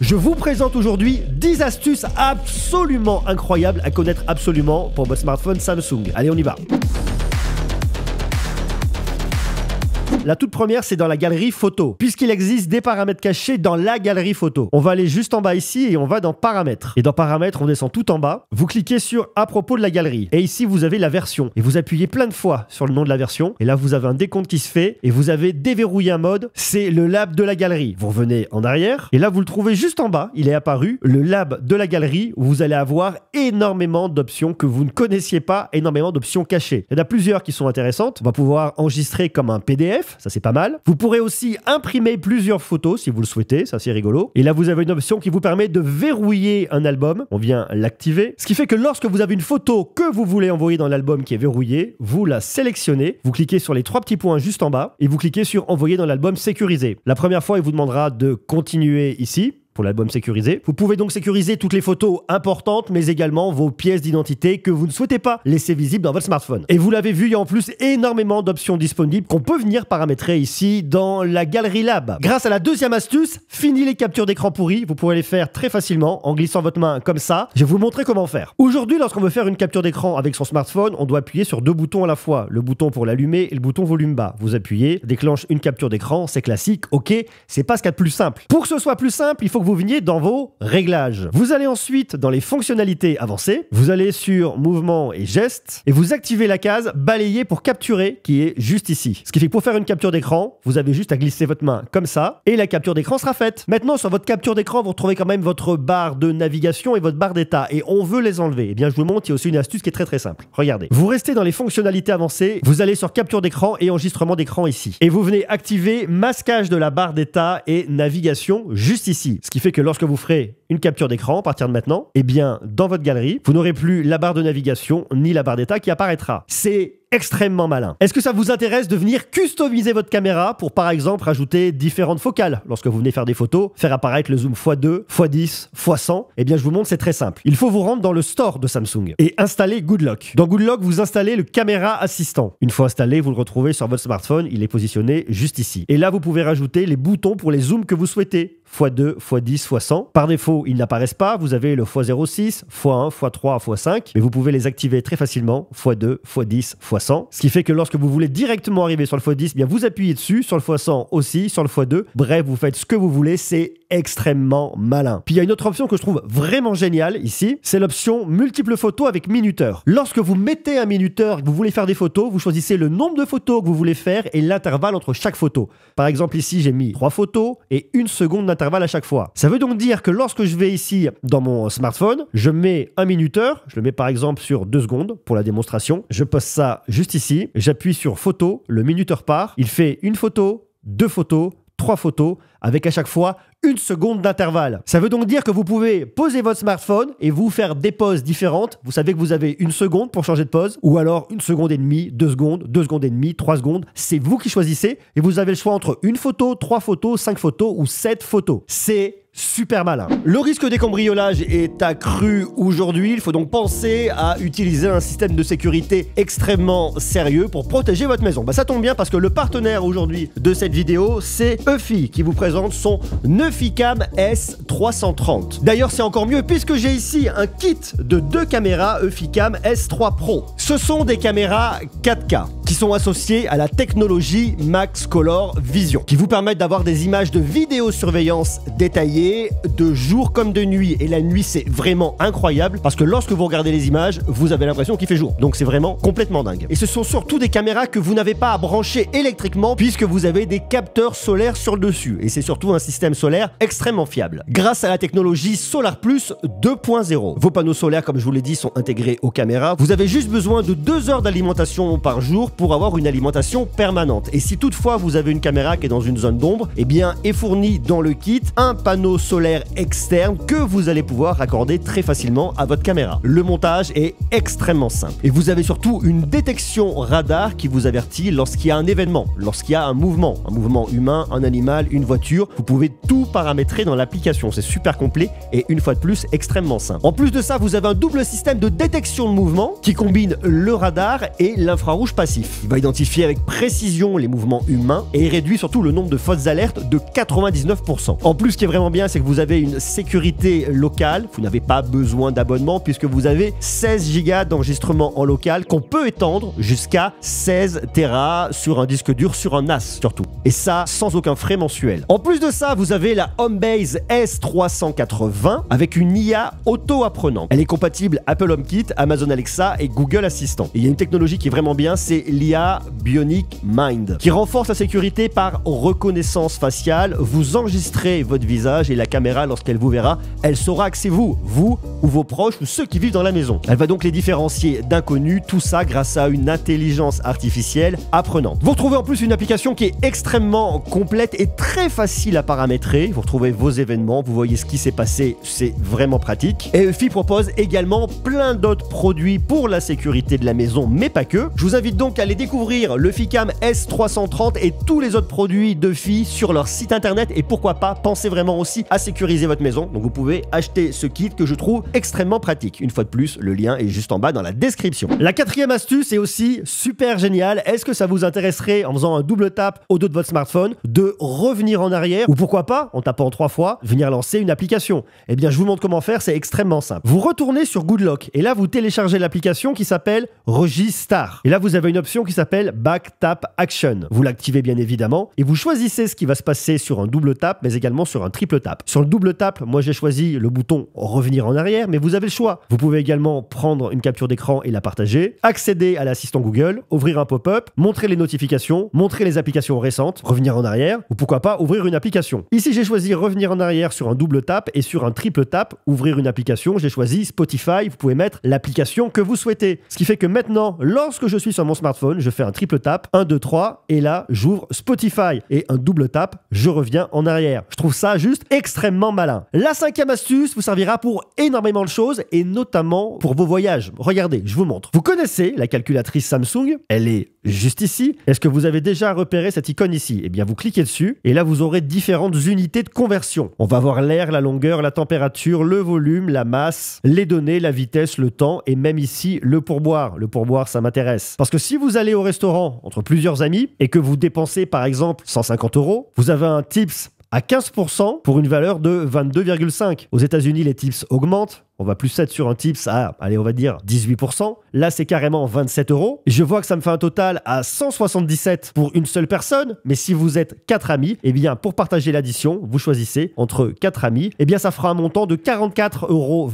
Je vous présente aujourd'hui 10 astuces absolument incroyables à connaître absolument pour votre smartphone Samsung. Allez, on y va. La toute première, c'est dans la galerie photo, puisqu'il existe des paramètres cachés dans la galerie photo. On va aller juste en bas ici et on va dans paramètres. Et dans paramètres, on descend tout en bas. Vous cliquez sur à propos de la galerie. Et ici, vous avez la version. Et vous appuyez plein de fois sur le nom de la version. Et là, vous avez un décompte qui se fait. Et vous avez déverrouillé un mode. C'est le lab de la galerie. Vous revenez en arrière. Et là, vous le trouvez juste en bas. Il est apparu. Le lab de la galerie. Où vous allez avoir énormément d'options que vous ne connaissiez pas. Énormément d'options cachées. Il y en a plusieurs qui sont intéressantes. On va pouvoir enregistrer comme un PDF ça c'est pas mal. Vous pourrez aussi imprimer plusieurs photos si vous le souhaitez, ça c'est rigolo. Et là vous avez une option qui vous permet de verrouiller un album, on vient l'activer, ce qui fait que lorsque vous avez une photo que vous voulez envoyer dans l'album qui est verrouillé, vous la sélectionnez, vous cliquez sur les trois petits points juste en bas et vous cliquez sur envoyer dans l'album sécurisé. La première fois il vous demandera de continuer ici, pour l'album sécurisé. Vous pouvez donc sécuriser toutes les photos importantes, mais également vos pièces d'identité que vous ne souhaitez pas laisser visibles dans votre smartphone. Et vous l'avez vu, il y a en plus énormément d'options disponibles qu'on peut venir paramétrer ici dans la galerie Lab. Grâce à la deuxième astuce, fini les captures d'écran pourries, vous pourrez les faire très facilement en glissant votre main comme ça. Je vais vous montrer comment faire. Aujourd'hui, lorsqu'on veut faire une capture d'écran avec son smartphone, on doit appuyer sur deux boutons à la fois, le bouton pour l'allumer et le bouton volume bas. Vous appuyez, déclenche une capture d'écran, c'est classique, ok, c'est pas ce qu'il y a de plus simple. Pour que ce soit plus simple, il faut vous veniez dans vos réglages. Vous allez ensuite dans les fonctionnalités avancées, vous allez sur mouvement et gestes, et vous activez la case balayer pour capturer qui est juste ici. Ce qui fait que pour faire une capture d'écran, vous avez juste à glisser votre main comme ça, et la capture d'écran sera faite. Maintenant, sur votre capture d'écran, vous retrouvez quand même votre barre de navigation et votre barre d'état, et on veut les enlever. Eh bien, je vous montre, il y a aussi une astuce qui est très très simple. Regardez. Vous restez dans les fonctionnalités avancées, vous allez sur capture d'écran et enregistrement d'écran ici. Et vous venez activer masquage de la barre d'état et navigation juste ici. Ce qui fait que lorsque vous ferez une capture d'écran à partir de maintenant, eh bien, dans votre galerie, vous n'aurez plus la barre de navigation ni la barre d'état qui apparaîtra. C'est extrêmement malin. Est-ce que ça vous intéresse de venir customiser votre caméra pour par exemple rajouter différentes focales lorsque vous venez faire des photos, faire apparaître le zoom x2, x10, x100 Eh bien je vous montre, c'est très simple. Il faut vous rendre dans le store de Samsung et installer GoodLock. Dans GoodLock, vous installez le caméra assistant. Une fois installé, vous le retrouvez sur votre smartphone, il est positionné juste ici. Et là, vous pouvez rajouter les boutons pour les zooms que vous souhaitez, x2, x10, x100. Par défaut, ils n'apparaissent pas. Vous avez le x06, x1, x3, x5, mais vous pouvez les activer très facilement x2, x10, x100. Ce qui fait que lorsque vous voulez directement arriver sur le x10, eh bien vous appuyez dessus, sur le x100 aussi, sur le x2. Bref, vous faites ce que vous voulez, c'est extrêmement malin. Puis il y a une autre option que je trouve vraiment géniale ici, c'est l'option multiple photos avec minuteur. Lorsque vous mettez un minuteur vous voulez faire des photos, vous choisissez le nombre de photos que vous voulez faire et l'intervalle entre chaque photo. Par exemple ici, j'ai mis trois photos et une seconde d'intervalle à chaque fois. Ça veut donc dire que lorsque je vais ici dans mon smartphone, je mets un minuteur, je le mets par exemple sur deux secondes pour la démonstration, je poste ça juste ici, j'appuie sur photo, le minuteur part, il fait une photo, deux photos, trois photos avec à chaque fois une seconde d'intervalle. Ça veut donc dire que vous pouvez poser votre smartphone et vous faire des pauses différentes. Vous savez que vous avez une seconde pour changer de pose ou alors une seconde et demie, deux secondes, deux secondes et demie, trois secondes. C'est vous qui choisissez et vous avez le choix entre une photo, trois photos, cinq photos ou sept photos. C'est super malin. Le risque des cambriolages est accru aujourd'hui, il faut donc penser à utiliser un système de sécurité extrêmement sérieux pour protéger votre maison. Bah ça tombe bien parce que le partenaire aujourd'hui de cette vidéo, c'est Eufy qui vous présente son Cam S 330. D'ailleurs, c'est encore mieux puisque j'ai ici un kit de deux caméras EFICAM S3 Pro. Ce sont des caméras 4K qui sont associées à la technologie Max Color Vision, qui vous permettent d'avoir des images de vidéosurveillance détaillées de jour comme de nuit. Et la nuit, c'est vraiment incroyable parce que lorsque vous regardez les images, vous avez l'impression qu'il fait jour. Donc c'est vraiment complètement dingue. Et ce sont surtout des caméras que vous n'avez pas à brancher électriquement puisque vous avez des capteurs solaires sur le dessus. Et c'est surtout un système solaire extrêmement fiable grâce à la technologie Solar Plus 2.0. Vos panneaux solaires, comme je vous l'ai dit, sont intégrés aux caméras. Vous avez juste besoin de deux heures d'alimentation par jour pour avoir une alimentation permanente. Et si toutefois vous avez une caméra qui est dans une zone d'ombre, eh bien est fourni dans le kit un panneau solaire externe que vous allez pouvoir accorder très facilement à votre caméra. Le montage est extrêmement simple. Et vous avez surtout une détection radar qui vous avertit lorsqu'il y a un événement, lorsqu'il y a un mouvement, un mouvement humain, un animal, une voiture. Vous pouvez tout paramétrer dans l'application c'est super complet et une fois de plus extrêmement simple. En plus de ça, vous avez un double système de détection de mouvement qui combine le radar et l'infrarouge passif. Il va identifier avec précision les mouvements humains et réduit surtout le nombre de fausses alertes de 99%. En plus, ce qui est vraiment bien, c'est que vous avez une sécurité locale, vous n'avez pas besoin d'abonnement puisque vous avez 16 go d'enregistrement en local qu'on peut étendre jusqu'à 16 Tera sur un disque dur, sur un NAS surtout. Et ça, sans aucun frais mensuel. En plus de ça, vous avez la Homebase S 380 avec une IA auto-apprenante. Elle est compatible Apple HomeKit, Amazon Alexa et Google Assistant. il y a une technologie qui est vraiment bien, c'est l'IA Bionic Mind, qui renforce la sécurité par reconnaissance faciale. Vous enregistrez votre visage et la caméra, lorsqu'elle vous verra, elle saura que c'est vous, vous ou vos proches ou ceux qui vivent dans la maison. Elle va donc les différencier d'inconnus, tout ça grâce à une intelligence artificielle apprenante. Vous retrouvez en plus une application qui est extrêmement complète et très facile à paramétrer. Vous retrouvez vos événements, vous voyez ce qui s'est passé, c'est vraiment pratique. Et Eufy propose également plein d'autres produits pour la sécurité de la maison, mais pas que. Je vous invite donc à aller découvrir le Ficam S330 et tous les autres produits de Fi sur leur site internet et pourquoi pas, pensez vraiment aussi à sécuriser votre maison. Donc vous pouvez acheter ce kit que je trouve extrêmement pratique. Une fois de plus, le lien est juste en bas dans la description. La quatrième astuce est aussi super géniale. Est-ce que ça vous intéresserait en faisant un double tap au dos de votre smartphone de revenir en arrière ou pourquoi pas en tapant trois fois venir une application Et eh bien, je vous montre comment faire, c'est extrêmement simple. Vous retournez sur Goodlock et là, vous téléchargez l'application qui s'appelle Registar. Et là, vous avez une option qui s'appelle Back Tap Action. Vous l'activez bien évidemment et vous choisissez ce qui va se passer sur un double tap, mais également sur un triple tap. Sur le double tap, moi j'ai choisi le bouton revenir en arrière, mais vous avez le choix. Vous pouvez également prendre une capture d'écran et la partager, accéder à l'assistant Google, ouvrir un pop-up, montrer les notifications, montrer les applications récentes, revenir en arrière, ou pourquoi pas ouvrir une application. Ici j'ai choisi revenir en arrière sur un double tap et sur un triple tap, ouvrir une application. J'ai choisi Spotify. Vous pouvez mettre l'application que vous souhaitez. Ce qui fait que maintenant, lorsque je suis sur mon smartphone, je fais un triple tap, 1, 2, 3, et là, j'ouvre Spotify. Et un double tap, je reviens en arrière. Je trouve ça juste extrêmement malin. La cinquième astuce vous servira pour énormément de choses et notamment pour vos voyages. Regardez, je vous montre. Vous connaissez la calculatrice Samsung Elle est juste ici. Est-ce que vous avez déjà repéré cette icône ici Eh bien, vous cliquez dessus et là, vous aurez différentes unités de conversion. On va voir l'air, la longueur, la température, le volume, la masse, les données, la vitesse, le temps et même ici le pourboire. Le pourboire, ça m'intéresse. Parce que si vous allez au restaurant entre plusieurs amis et que vous dépensez par exemple 150 euros, vous avez un tips à 15% pour une valeur de 22,5. Aux États-Unis, les tips augmentent on va plus être sur un tips à, allez, on va dire 18%. Là, c'est carrément 27 euros. Je vois que ça me fait un total à 177 pour une seule personne. Mais si vous êtes 4 amis, eh bien, pour partager l'addition, vous choisissez entre 4 amis. Eh bien, ça fera un montant de 44,25 euros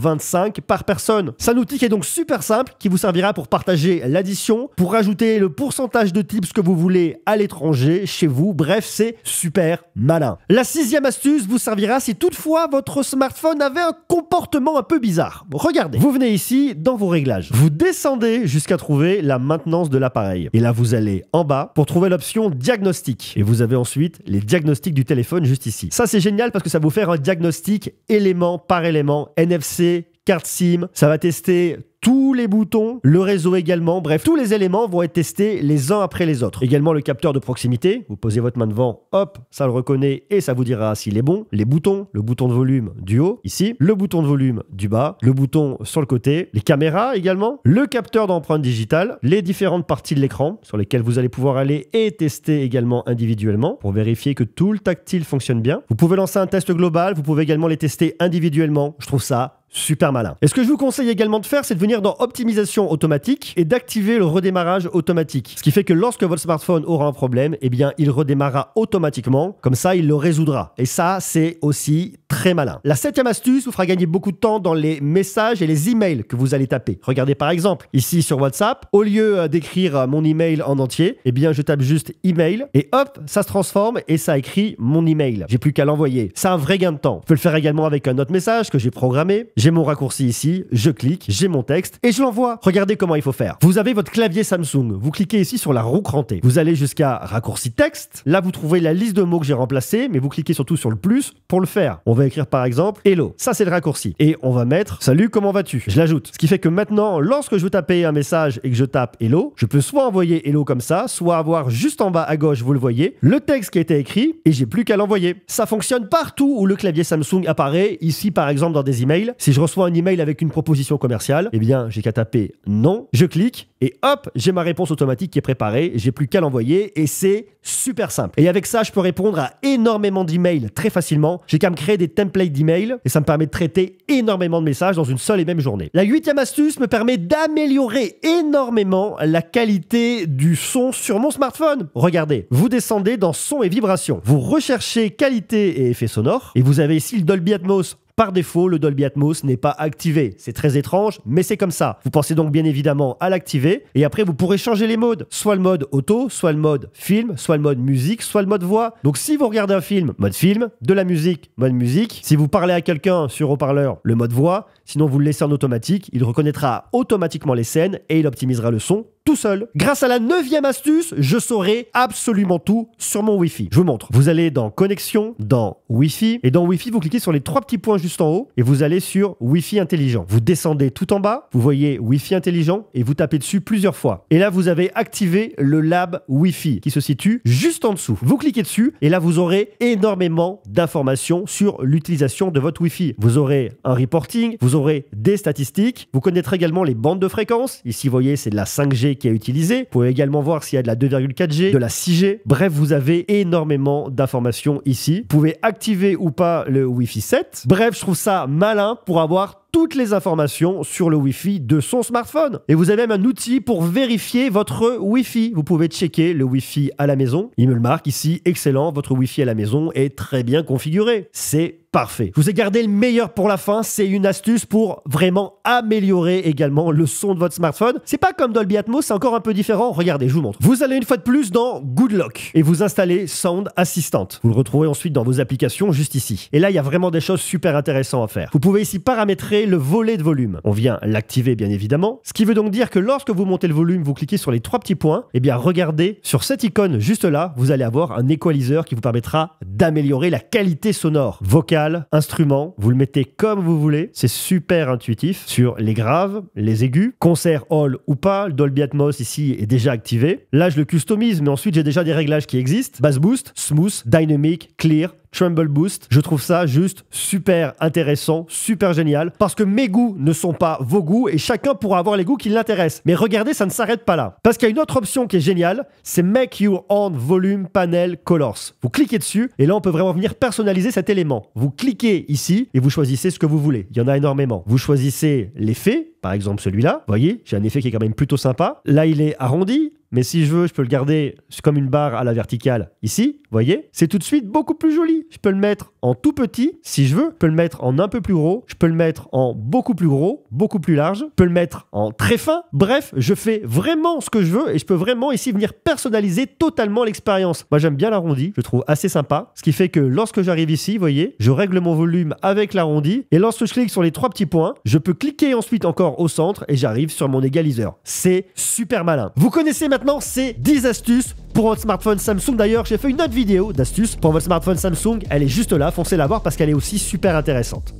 par personne. C'est un outil qui est donc super simple, qui vous servira pour partager l'addition, pour rajouter le pourcentage de tips que vous voulez à l'étranger, chez vous. Bref, c'est super malin. La sixième astuce vous servira si toutefois votre smartphone avait un comportement un peu bizarre Regardez, vous venez ici dans vos réglages. Vous descendez jusqu'à trouver la maintenance de l'appareil. Et là, vous allez en bas pour trouver l'option diagnostic. Et vous avez ensuite les diagnostics du téléphone juste ici. Ça, c'est génial parce que ça vous faire un diagnostic élément par élément, NFC, carte SIM, ça va tester tous les boutons, le réseau également, bref, tous les éléments vont être testés les uns après les autres. Également le capteur de proximité, vous posez votre main devant, hop, ça le reconnaît et ça vous dira s'il est bon. Les boutons, le bouton de volume du haut, ici, le bouton de volume du bas, le bouton sur le côté, les caméras également, le capteur d'empreinte digitale, les différentes parties de l'écran sur lesquelles vous allez pouvoir aller et tester également individuellement pour vérifier que tout le tactile fonctionne bien. Vous pouvez lancer un test global, vous pouvez également les tester individuellement. Je trouve ça super malin. Et ce que je vous conseille également de faire, c'est de venir dans optimisation automatique et d'activer le redémarrage automatique. Ce qui fait que lorsque votre smartphone aura un problème, eh bien, il redémarrera automatiquement. Comme ça, il le résoudra. Et ça, c'est aussi très malin. La septième astuce vous fera gagner beaucoup de temps dans les messages et les emails que vous allez taper. Regardez par exemple, ici sur WhatsApp, au lieu euh, d'écrire euh, mon email en entier, eh bien, je tape juste email et hop, ça se transforme et ça écrit mon email. J'ai plus qu'à l'envoyer. C'est un vrai gain de temps. Je peux le faire également avec un autre message que j'ai programmé. J'ai mon raccourci ici, je clique, j'ai mon texte et je l'envoie. Regardez comment il faut faire. Vous avez votre clavier Samsung, vous cliquez ici sur la roue crantée. Vous allez jusqu'à raccourci texte. Là, vous trouvez la liste de mots que j'ai remplacé, mais vous cliquez surtout sur le plus pour le faire. On va écrire par exemple Hello. Ça, c'est le raccourci. Et on va mettre Salut, comment vas-tu Je l'ajoute. Ce qui fait que maintenant, lorsque je veux taper un message et que je tape Hello, je peux soit envoyer Hello comme ça, soit avoir juste en bas à gauche, vous le voyez, le texte qui a été écrit et j'ai plus qu'à l'envoyer. Ça fonctionne partout où le clavier Samsung apparaît. Ici, par exemple, dans des emails. Si je reçois un email avec une proposition commerciale, eh bien, j'ai qu'à taper non, je clique et hop, j'ai ma réponse automatique qui est préparée, j'ai plus qu'à l'envoyer et c'est super simple. Et avec ça, je peux répondre à énormément d'emails très facilement. J'ai qu'à me créer des templates d'emails et ça me permet de traiter énormément de messages dans une seule et même journée. La huitième astuce me permet d'améliorer énormément la qualité du son sur mon smartphone. Regardez, vous descendez dans son et vibrations. Vous recherchez qualité et effet sonore et vous avez ici le Dolby Atmos par défaut, le Dolby Atmos n'est pas activé. C'est très étrange, mais c'est comme ça. Vous pensez donc bien évidemment à l'activer, et après vous pourrez changer les modes. Soit le mode auto, soit le mode film, soit le mode musique, soit le mode voix. Donc si vous regardez un film, mode film, de la musique, mode musique. Si vous parlez à quelqu'un sur haut-parleur, le mode voix. Sinon vous le laissez en automatique, il reconnaîtra automatiquement les scènes et il optimisera le son tout seul. Grâce à la neuvième astuce, je saurai absolument tout sur mon Wi-Fi. Je vous montre. Vous allez dans Connexion, dans Wi-Fi, et dans Wi-Fi, vous cliquez sur les trois petits points juste en haut, et vous allez sur Wi-Fi intelligent. Vous descendez tout en bas, vous voyez Wi-Fi intelligent, et vous tapez dessus plusieurs fois. Et là, vous avez activé le lab Wi-Fi, qui se situe juste en dessous. Vous cliquez dessus, et là, vous aurez énormément d'informations sur l'utilisation de votre Wi-Fi. Vous aurez un reporting, vous aurez des statistiques, vous connaîtrez également les bandes de fréquence. Ici, vous voyez, c'est de la 5G qui est utilisé Vous pouvez également voir s'il y a de la 2,4G, de la 6G. Bref, vous avez énormément d'informations ici. Vous pouvez activer ou pas le Wi-Fi 7. Bref, je trouve ça malin pour avoir toutes les informations sur le Wi-Fi de son smartphone. Et vous avez même un outil pour vérifier votre Wi-Fi. Vous pouvez checker le Wi-Fi à la maison. Il me le marque ici, excellent, votre Wi-Fi à la maison est très bien configuré. C'est parfait. Je vous ai gardé le meilleur pour la fin. C'est une astuce pour vraiment améliorer également le son de votre smartphone. C'est pas comme Dolby Atmos, c'est encore un peu différent. Regardez, je vous montre. Vous allez une fois de plus dans Good Lock et vous installez Sound Assistant. Vous le retrouvez ensuite dans vos applications juste ici. Et là, il y a vraiment des choses super intéressantes à faire. Vous pouvez ici paramétrer le volet de volume. On vient l'activer bien évidemment, ce qui veut donc dire que lorsque vous montez le volume, vous cliquez sur les trois petits points, et eh bien regardez, sur cette icône juste là, vous allez avoir un equalizer qui vous permettra d'améliorer la qualité sonore. Vocal, instrument, vous le mettez comme vous voulez, c'est super intuitif, sur les graves, les aigus, concert hall ou pas, le Dolby Atmos ici est déjà activé. Là je le customise, mais ensuite j'ai déjà des réglages qui existent, bass boost, smooth, dynamic, clear, Tremble Boost. Je trouve ça juste super intéressant, super génial, parce que mes goûts ne sont pas vos goûts et chacun pourra avoir les goûts qui l'intéressent. Mais regardez, ça ne s'arrête pas là. Parce qu'il y a une autre option qui est géniale, c'est Make Your Own Volume Panel Colors. Vous cliquez dessus et là, on peut vraiment venir personnaliser cet élément. Vous cliquez ici et vous choisissez ce que vous voulez. Il y en a énormément. Vous choisissez l'effet par exemple celui-là. voyez, j'ai un effet qui est quand même plutôt sympa. Là, il est arrondi. Mais si je veux, je peux le garder comme une barre à la verticale ici, voyez C'est tout de suite beaucoup plus joli. Je peux le mettre en tout petit si je veux, je peux le mettre en un peu plus gros, je peux le mettre en beaucoup plus gros, beaucoup plus large, je peux le mettre en très fin. Bref, je fais vraiment ce que je veux et je peux vraiment ici venir personnaliser totalement l'expérience. Moi j'aime bien l'arrondi, je trouve assez sympa, ce qui fait que lorsque j'arrive ici, voyez, je règle mon volume avec l'arrondi et lorsque je clique sur les trois petits points, je peux cliquer ensuite encore au centre et j'arrive sur mon égaliseur. C'est super malin. Vous connaissez maintenant maintenant, c'est 10 astuces pour votre smartphone Samsung. D'ailleurs, j'ai fait une autre vidéo d'astuces pour votre smartphone Samsung. Elle est juste là, foncez la voir parce qu'elle est aussi super intéressante.